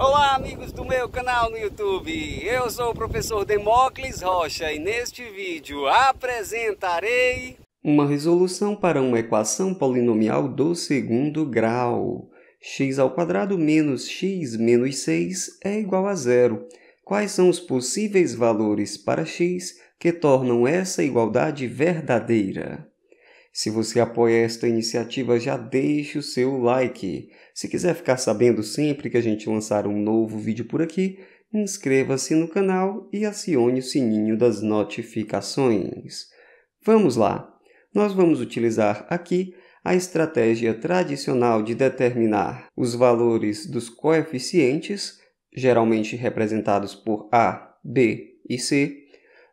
Olá, amigos do meu canal no YouTube. Eu sou o professor Demócles Rocha e neste vídeo apresentarei uma resolução para uma equação polinomial do segundo grau. x ao quadrado menos x menos 6 é igual a zero. Quais são os possíveis valores para x que tornam essa igualdade verdadeira? Se você apoia esta iniciativa, já deixe o seu like. Se quiser ficar sabendo sempre que a gente lançar um novo vídeo por aqui, inscreva-se no canal e acione o sininho das notificações. Vamos lá! Nós vamos utilizar aqui a estratégia tradicional de determinar os valores dos coeficientes, geralmente representados por A, B e C.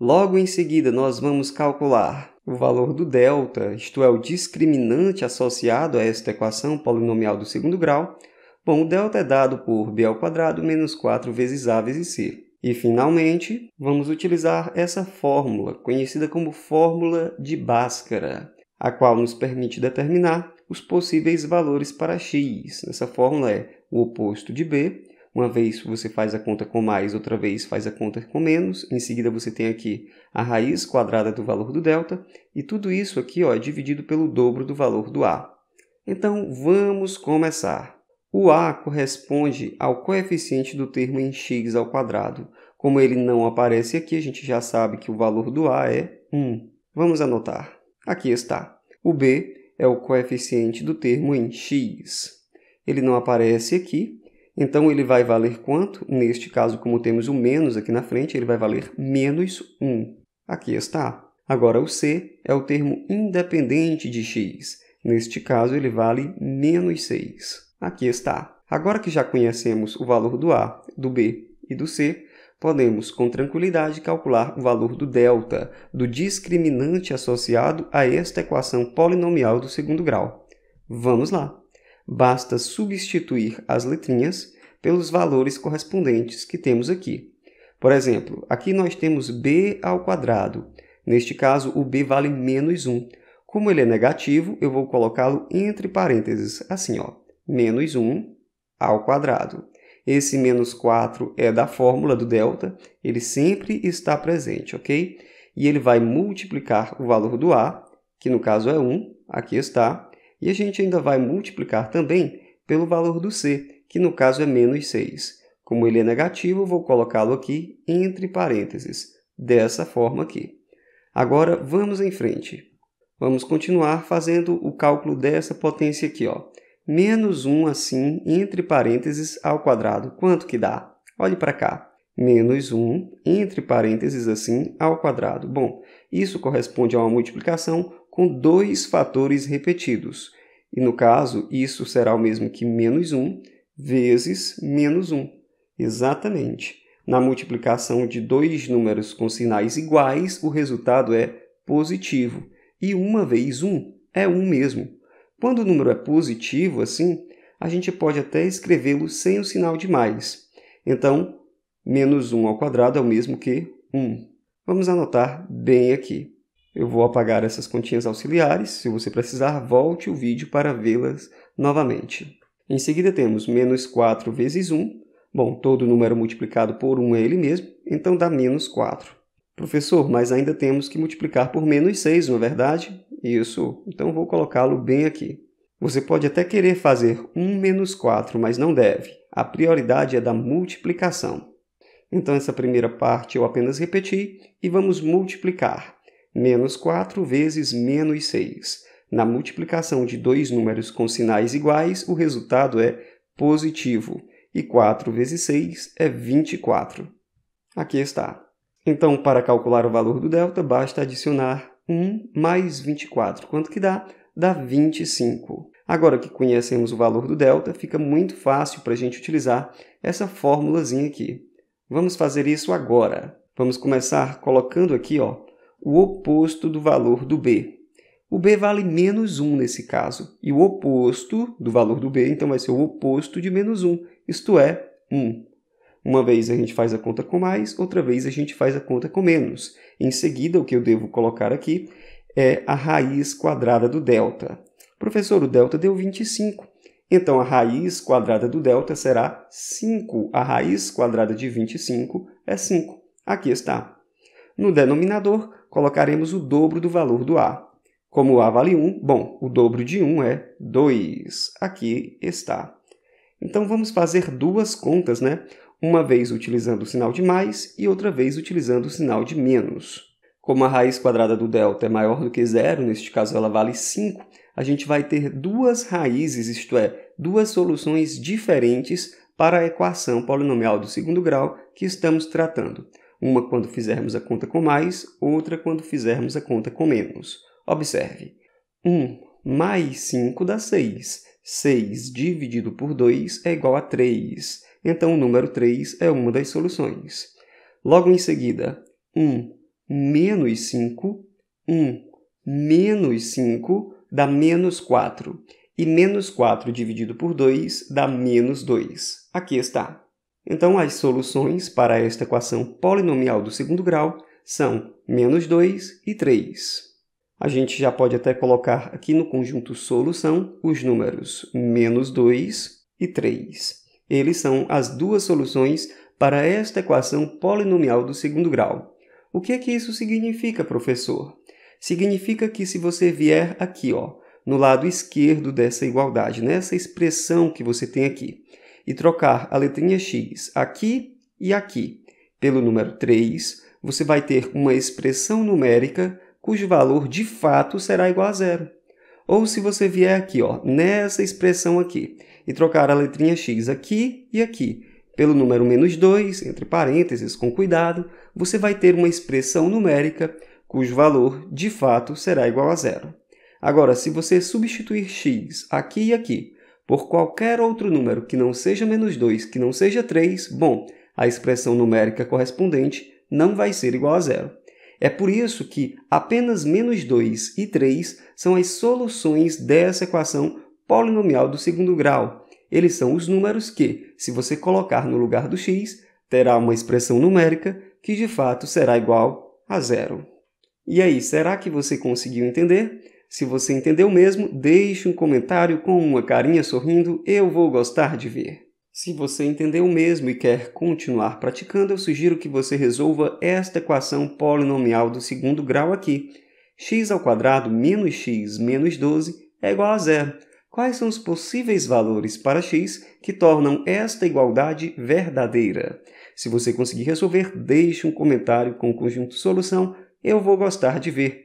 Logo em seguida, nós vamos calcular o valor do delta, isto é, o discriminante associado a esta equação polinomial do segundo grau, bom, o delta é dado por b ao quadrado menos 4 vezes a vezes c. E, finalmente, vamos utilizar essa fórmula, conhecida como fórmula de Bhaskara, a qual nos permite determinar os possíveis valores para x. Nessa fórmula é o oposto de b uma vez você faz a conta com mais, outra vez faz a conta com menos. Em seguida você tem aqui a raiz quadrada do valor do delta e tudo isso aqui ó, é dividido pelo dobro do valor do a. Então vamos começar. O a corresponde ao coeficiente do termo em x ao quadrado. Como ele não aparece aqui, a gente já sabe que o valor do a é 1. Vamos anotar. Aqui está. O b é o coeficiente do termo em x. Ele não aparece aqui, então ele vai valer quanto? Neste caso, como temos o menos aqui na frente, ele vai valer menos 1. Aqui está. Agora o C é o termo independente de x. Neste caso, ele vale menos 6. Aqui está. Agora que já conhecemos o valor do A, do B e do C, podemos com tranquilidade calcular o valor do delta, do discriminante associado a esta equação polinomial do segundo grau. Vamos lá! Basta substituir as letrinhas pelos valores correspondentes que temos aqui. Por exemplo, aqui nós temos b ao quadrado. Neste caso, o b vale menos 1. Como ele é negativo, eu vou colocá-lo entre parênteses, assim, ó, menos 1 ao quadrado. Esse menos 4 é da fórmula do delta, ele sempre está presente, ok? E ele vai multiplicar o valor do a, que no caso é 1, aqui está, e a gente ainda vai multiplicar também pelo valor do c, que no caso é menos 6. Como ele é negativo, vou colocá-lo aqui entre parênteses, dessa forma aqui. Agora, vamos em frente. Vamos continuar fazendo o cálculo dessa potência aqui. Ó. Menos 1 assim, entre parênteses, ao quadrado. Quanto que dá? Olhe para cá menos 1, entre parênteses assim, ao quadrado. Bom, isso corresponde a uma multiplicação com dois fatores repetidos. E no caso, isso será o mesmo que menos 1 vezes menos 1. Exatamente. Na multiplicação de dois números com sinais iguais, o resultado é positivo. E 1 vez 1 é 1 mesmo. Quando o número é positivo, assim, a gente pode até escrevê-lo sem o sinal de mais. Então, menos 1 ao quadrado é o mesmo que 1. Vamos anotar bem aqui. Eu vou apagar essas continhas auxiliares, se você precisar, volte o vídeo para vê-las novamente. Em seguida temos menos 4 vezes 1, bom, todo número multiplicado por 1 é ele mesmo, então dá menos 4. Professor, mas ainda temos que multiplicar por menos 6, não é verdade? Isso, então vou colocá-lo bem aqui. Você pode até querer fazer 1 menos 4, mas não deve. A prioridade é da multiplicação. Então, essa primeira parte eu apenas repeti e vamos multiplicar menos 4 vezes menos 6. Na multiplicação de dois números com sinais iguais, o resultado é positivo, e 4 vezes 6 é 24. Aqui está. Então, para calcular o valor do delta, basta adicionar 1 mais 24. Quanto que dá? Dá 25. Agora que conhecemos o valor do delta, fica muito fácil para a gente utilizar essa formulazinha aqui. Vamos fazer isso agora. Vamos começar colocando aqui ó, o oposto do valor do b. O b vale menos 1 nesse caso, e o oposto do valor do b, então, vai ser o oposto de menos 1, isto é, 1. Uma vez a gente faz a conta com mais, outra vez a gente faz a conta com menos. Em seguida, o que eu devo colocar aqui é a raiz quadrada do delta. Professor, o delta deu 25. Então, a raiz quadrada do delta será 5. A raiz quadrada de 25 é 5. Aqui está. No denominador, colocaremos o dobro do valor do A. Como o A vale 1, bom, o dobro de 1 é 2. Aqui está. Então, vamos fazer duas contas, né? Uma vez utilizando o sinal de mais e outra vez utilizando o sinal de menos. Como a raiz quadrada do delta é maior do que zero, neste caso ela vale 5, a gente vai ter duas raízes, isto é, duas soluções diferentes para a equação polinomial do segundo grau que estamos tratando uma quando fizermos a conta com mais, outra quando fizermos a conta com menos. Observe: 1 mais 5 dá 6. 6 dividido por 2 é igual a 3. Então, o número 3 é uma das soluções. Logo em seguida, 1 menos 5, 1 menos 5 dá menos 4. E menos 4 dividido por 2 dá menos 2. Aqui está. Então, as soluções para esta equação polinomial do segundo grau são menos 2 e 3. A gente já pode até colocar aqui no conjunto solução os números menos 2 e 3. Eles são as duas soluções para esta equação polinomial do segundo grau. O que é que isso significa, professor? Significa que se você vier aqui, ó, no lado esquerdo dessa igualdade, nessa expressão que você tem aqui, e trocar a letrinha x aqui e aqui pelo número 3, você vai ter uma expressão numérica cujo valor de fato será igual a zero. Ou se você vier aqui, ó, nessa expressão aqui, e trocar a letrinha x aqui e aqui pelo número menos 2, entre parênteses, com cuidado, você vai ter uma expressão numérica cujo valor de fato será igual a zero. Agora, se você substituir x aqui e aqui por qualquer outro número que não seja menos 2, que não seja 3, bom, a expressão numérica correspondente não vai ser igual a zero. É por isso que apenas menos 2 e 3 são as soluções dessa equação polinomial do segundo grau. Eles são os números que, se você colocar no lugar do x, terá uma expressão numérica que de fato será igual a zero. E aí, será que você conseguiu entender? Se você entendeu mesmo, deixe um comentário com uma carinha sorrindo, eu vou gostar de ver. Se você entendeu mesmo e quer continuar praticando, eu sugiro que você resolva esta equação polinomial do segundo grau aqui. x ao quadrado menos x menos 12 é igual a zero. Quais são os possíveis valores para x que tornam esta igualdade verdadeira? Se você conseguir resolver, deixe um comentário com o conjunto solução, eu vou gostar de ver.